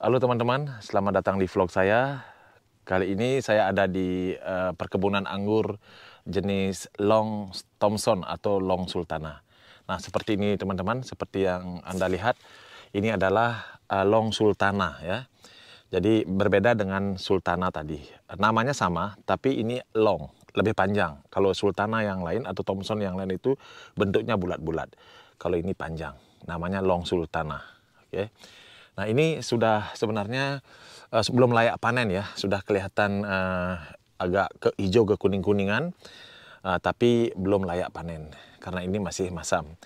Halo teman-teman, selamat datang di vlog saya. Kali ini saya ada di uh, perkebunan anggur jenis Long Thompson atau Long Sultana. Nah, seperti ini teman-teman, seperti yang Anda lihat, ini adalah uh, Long Sultana ya. Jadi berbeda dengan Sultana tadi. Namanya sama, tapi ini long, lebih panjang. Kalau Sultana yang lain atau Thompson yang lain itu bentuknya bulat-bulat. Kalau ini panjang, namanya Long Sultana. Oke. Okay. Nah ini sudah sebenarnya uh, sebelum layak panen ya, sudah kelihatan uh, agak ke hijau ke kuning-kuningan, uh, tapi belum layak panen karena ini masih masam.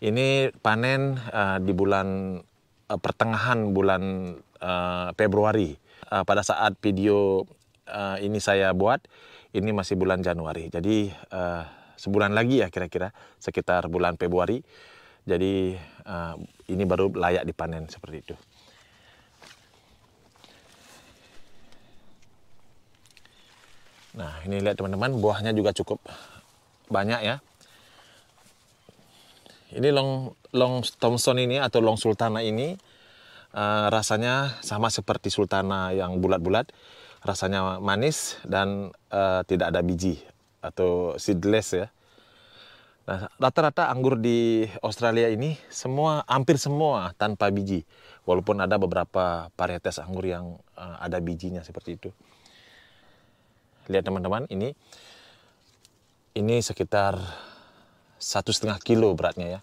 Ini panen uh, di bulan uh, pertengahan bulan uh, Februari. Uh, pada saat video uh, ini saya buat, ini masih bulan Januari. Jadi uh, sebulan lagi ya kira-kira sekitar bulan Februari. Jadi uh, ini baru layak dipanen seperti itu. Nah, ini lihat teman-teman, buahnya juga cukup banyak ya. Ini long long Thompson ini atau long sultana ini uh, rasanya sama seperti sultana yang bulat-bulat, rasanya manis dan uh, tidak ada biji atau seedless ya. Nah, rata-rata anggur di Australia ini semua hampir semua tanpa biji. Walaupun ada beberapa varietas anggur yang uh, ada bijinya seperti itu. Lihat teman-teman, ini ini sekitar satu setengah kilo beratnya ya.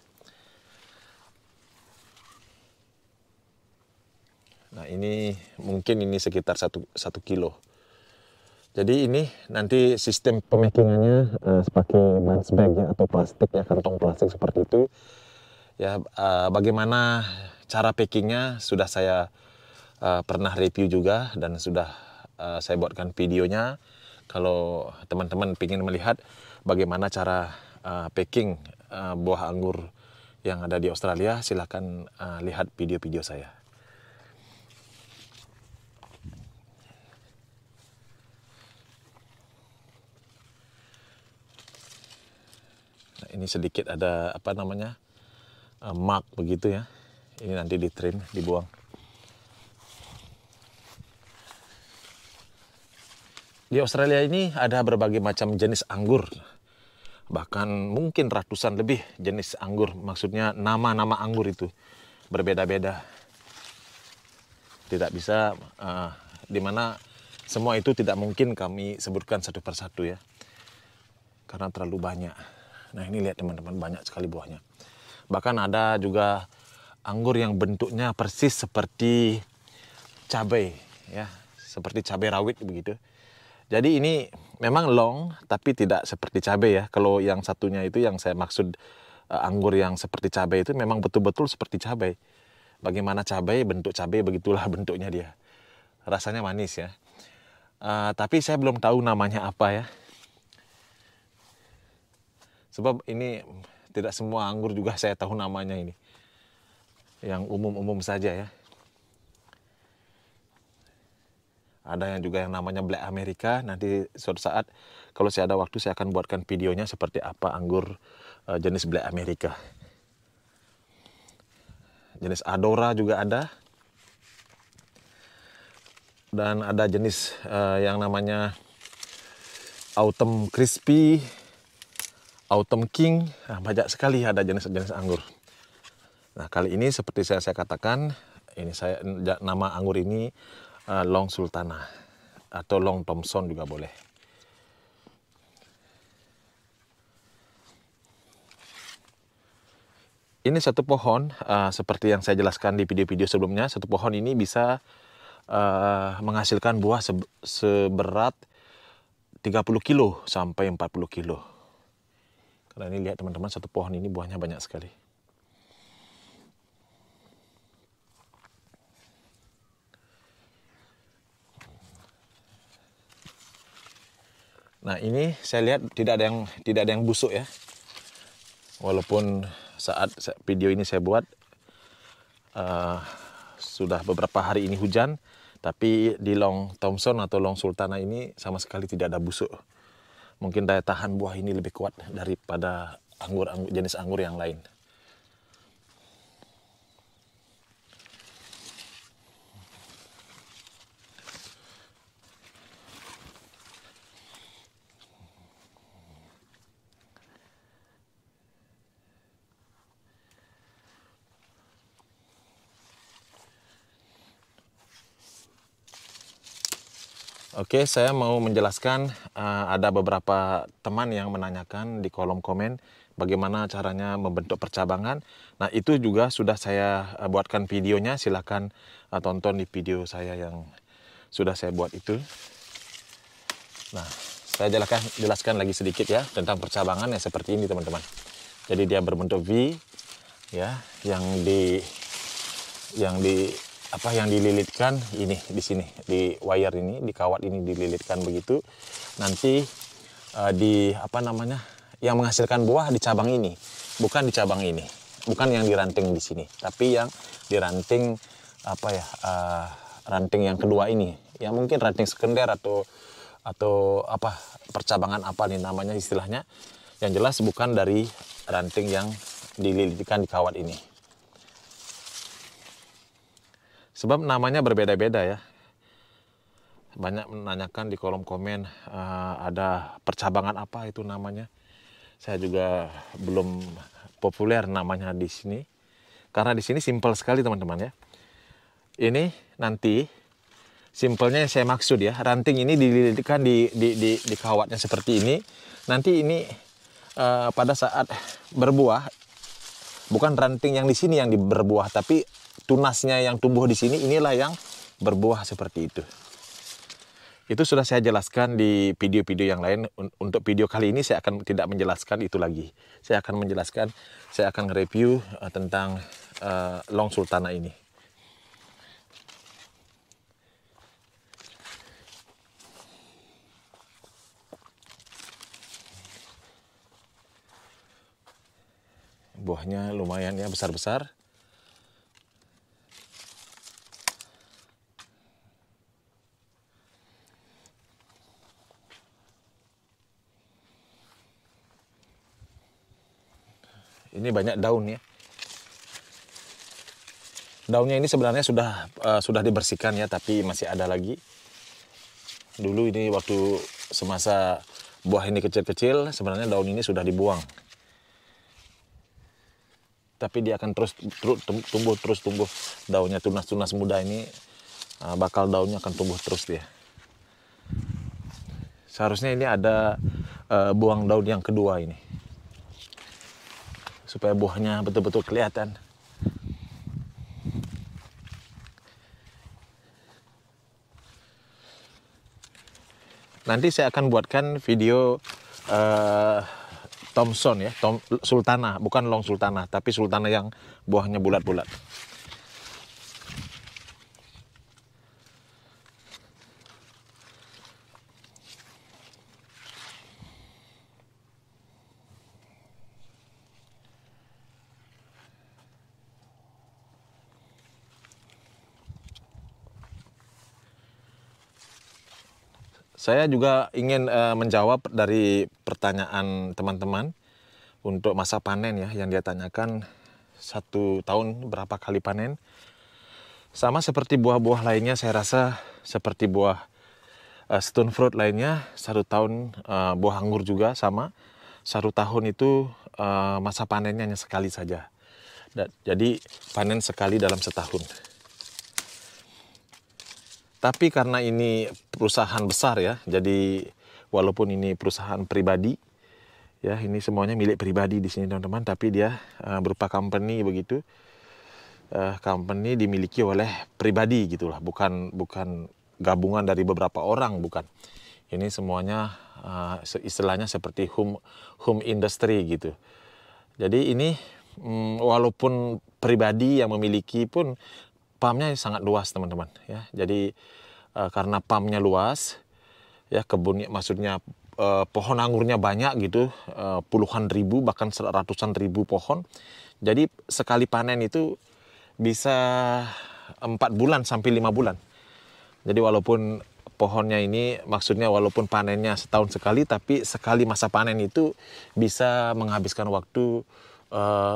Nah ini mungkin ini sekitar satu satu kilo. Jadi ini nanti sistem pemakingannya uh, eh, sebagai bunch bag ya atau plastik ya kantong plastik seperti itu. Ya uh, bagaimana cara packingnya sudah saya uh, pernah review juga dan sudah uh, saya buatkan videonya. Kalau teman-teman ingin melihat bagaimana cara uh, packing uh, buah anggur yang ada di Australia, silahkan uh, lihat video-video saya. ini sedikit ada apa namanya uh, mark begitu ya ini nanti di trim dibuang di Australia ini ada berbagai macam jenis anggur bahkan mungkin ratusan lebih jenis anggur maksudnya nama-nama anggur itu berbeda-beda tidak bisa uh, eh, dimana semua itu tidak mungkin kami sebutkan satu persatu ya karena terlalu banyak. Nah ini lihat teman-teman banyak sekali buahnya. Bahkan ada juga anggur yang bentuknya persis seperti cabai ya, seperti cabai rawit begitu. Jadi ini memang long tapi tidak seperti cabai ya. Kalau yang satunya itu yang saya maksud eh, anggur yang seperti cabai itu memang betul-betul seperti cabai. Bagaimana cabai bentuk cabai begitulah bentuknya dia. Rasanya manis ya. Uh, tapi saya belum tahu namanya apa ya. Sebab ini tidak semua anggur juga saya tahu namanya ini. Yang umum-umum saja ya. Ada yang juga yang namanya Black America. Nanti suatu saat kalau saya ada waktu saya akan buatkan videonya seperti apa anggur eh, jenis Black America. Jenis Adora juga ada. Dan ada jenis eh, yang namanya Autumn Crispy Autumn King. Nah, banyak sekali ada jenis-jenis anggur. Nah, kali ini seperti saya, saya katakan, ini saya nama anggur ini uh, Long Sultana atau Long Thompson juga boleh. Ini satu pohon, uh, seperti yang saya jelaskan di video-video sebelumnya, satu pohon ini bisa uh, menghasilkan buah se seberat 30 kilo sampai 40 kilo. Karena ini lihat teman-teman satu pohon ini buahnya banyak sekali. Nah ini saya lihat tidak ada yang tidak ada yang busuk ya. Walaupun saat video ini saya buat uh, sudah beberapa hari ini hujan, tapi di Long Thompson atau Long Sultana ini sama sekali tidak ada busuk mungkin daya tahan buah ini lebih kuat daripada anggur, anggur jenis anggur yang lain. Oke, saya mau menjelaskan uh, ada beberapa teman yang menanyakan di kolom komen bagaimana caranya membentuk percabangan. Nah, itu juga sudah saya eh, buatkan videonya, silahkan uh, eh, tonton di video saya yang sudah saya buat itu. Nah, saya jelaskan, jelaskan lagi sedikit ya tentang percabangan yang seperti ini teman-teman. Jadi dia berbentuk V ya, yang di yang di apa yang dililitkan ini di sini di wire ini di kawat ini dililitkan begitu nanti uh, di apa namanya yang menghasilkan buah di cabang ini bukan di cabang ini bukan yang diranting di sini tapi yang diranting apa ya uh, ranting yang kedua ini ya mungkin ranting sekunder atau atau apa percabangan apa nih namanya istilahnya yang jelas bukan dari ranting yang dililitkan di kawat ini Sebab namanya berbeda-beda ya. Banyak menanyakan di kolom komen uh, ada percabangan apa itu namanya. Saya juga belum populer namanya di sini. Karena di sini simpel sekali teman-teman ya. Ini nanti simpelnya yang saya maksud ya ranting ini dililitkan di di di, di kawatnya seperti ini nanti ini uh, pada saat berbuah bukan ranting yang di sini yang diberbuah, berbuah tapi tunasnya yang tumbuh di sini inilah yang berbuah seperti itu. Itu sudah saya jelaskan di video-video yang lain. Untuk video kali ini saya akan tidak menjelaskan itu lagi. Saya akan menjelaskan, saya akan review eh, tentang uh, long sultana ini. Buahnya lumayan ya besar-besar. ini banyak daun ya. Daunnya ini sebenarnya sudah uh, sudah dibersihkan ya, tapi masih ada lagi. Dulu ini waktu semasa buah ini kecil-kecil, sebenarnya daun ini sudah dibuang. Tapi dia akan terus terus tumbuh terus tumbuh daunnya tunas-tunas muda ini uh, bakal daunnya akan tumbuh terus dia. Seharusnya ini ada uh, buang daun yang kedua ini supaya buahnya betul-betul kelihatan. Nanti saya akan buatkan video uh, eh, Thompson ya, Tom, Sultana, bukan Long Sultana, tapi Sultana yang buahnya bulat-bulat. Saya juga ingin uh, menjawab dari pertanyaan teman-teman untuk masa panen ya yang dia tanyakan satu tahun berapa kali panen. Sama seperti buah-buah lainnya, saya rasa seperti buah uh, stone fruit lainnya, satu tahun uh, buah anggur juga sama. Satu tahun itu uh, masa panennya hanya sekali saja. jadi panen sekali dalam setahun. Tapi karena ini perusahaan besar ya, jadi walaupun ini perusahaan pribadi, ya ini semuanya milik pribadi di sini teman-teman, tapi dia uh, berupa company begitu. Uh, company dimiliki oleh pribadi gitulah, bukan bukan gabungan dari beberapa orang, bukan. Ini semuanya uh, istilahnya seperti home home industry gitu. Jadi ini um, walaupun pribadi yang memiliki pun Pamnya sangat luas teman-teman ya. Jadi e, karena pamnya luas ya kebunnya maksudnya e, pohon anggurnya banyak gitu e, puluhan ribu bahkan ratusan ribu pohon. Jadi sekali panen itu bisa empat bulan sampai lima bulan. Jadi walaupun pohonnya ini maksudnya walaupun panennya setahun sekali tapi sekali masa panen itu bisa menghabiskan waktu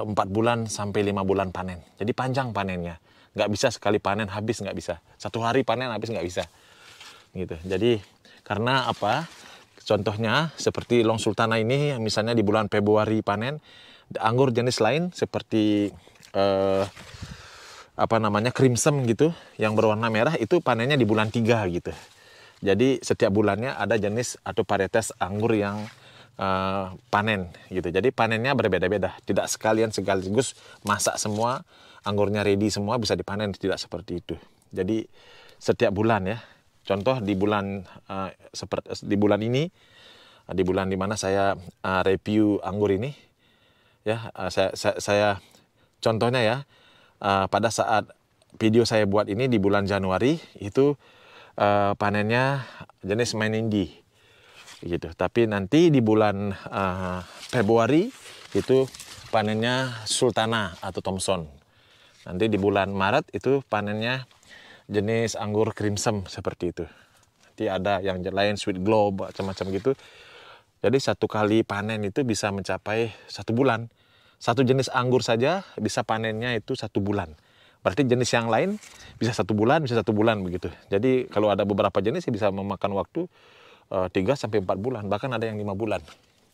empat bulan sampai lima bulan panen. Jadi panjang panennya nggak bisa sekali panen habis nggak bisa satu hari panen habis nggak bisa gitu jadi karena apa contohnya seperti long sultana ini misalnya di bulan Februari panen anggur jenis lain seperti eh, apa namanya crimson gitu yang berwarna merah itu panennya di bulan tiga gitu jadi setiap bulannya ada jenis atau varietas anggur yang uh, panen gitu. Jadi panennya berbeda-beda, tidak sekalian sekaligus masak semua anggurnya ready semua bisa dipanen tidak seperti itu. Jadi setiap bulan ya. Contoh di bulan uh, eh, seperti di bulan ini uh, di bulan dimana saya uh, review anggur ini ya uh, saya, saya saya contohnya ya uh, pada saat video saya buat ini di bulan Januari itu uh, panennya jenis main indi gitu. Tapi nanti di bulan uh, Februari itu panennya Sultana atau Thompson Nanti di bulan Maret itu panennya jenis anggur crimson seperti itu. Nanti ada yang lain sweet globe macam-macam gitu. Jadi satu kali panen itu bisa mencapai satu bulan. Satu jenis anggur saja bisa panennya itu satu bulan. Berarti jenis yang lain bisa satu bulan, bisa satu bulan begitu. Jadi kalau ada beberapa jenis bisa memakan waktu eh, tiga sampai empat bulan, bahkan ada yang lima bulan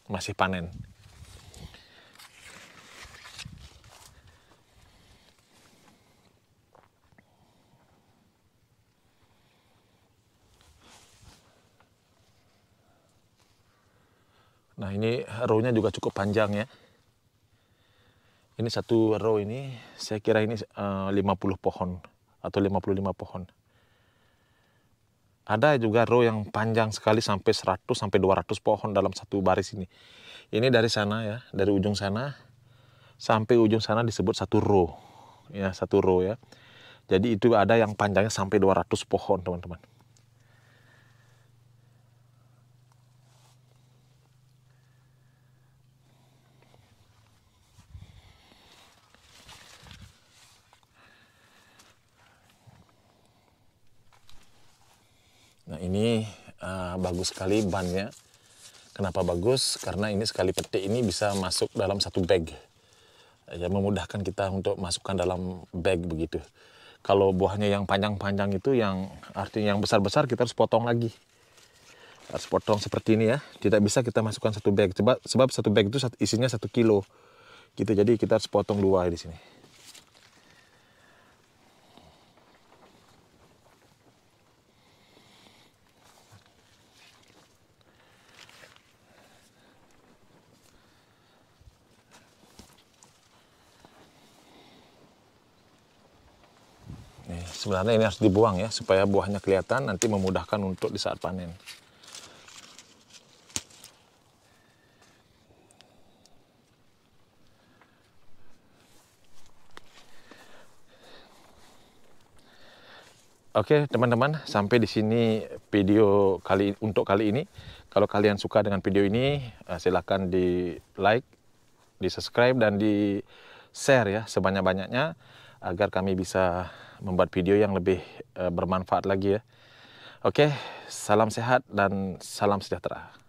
masih panen. Nah ini rownya juga cukup panjang ya. Ini satu row ini saya kira ini eh, uh, 50 pohon atau 55 pohon. Ada juga row yang panjang sekali sampai 100 sampai 200 pohon dalam satu baris ini. Ini dari sana ya, dari ujung sana sampai ujung sana disebut satu row. Ya, satu row ya. Jadi itu ada yang panjangnya sampai 200 pohon, teman-teman. Nah ini uh, bagus sekali bannya. Kenapa bagus? Karena ini sekali petik ini bisa masuk dalam satu bag. Ya memudahkan kita untuk masukkan dalam bag begitu. Kalau buahnya yang panjang-panjang itu yang artinya yang besar-besar kita harus potong lagi. Harus potong seperti ini ya. Tidak bisa kita masukkan satu bag. Sebab, sebab satu bag itu isinya satu kilo. Gitu, jadi kita harus potong dua di sini. sebenarnya ini harus dibuang ya supaya buahnya kelihatan nanti memudahkan untuk di saat panen. Oke teman-teman sampai di sini video kali untuk kali ini. Kalau kalian suka dengan video ini eh, silahkan di like, di subscribe dan di share ya sebanyak-banyaknya agar kami bisa membuat video yang lebih uh, bermanfaat lagi ya. Oke, salam sehat dan salam sejahtera.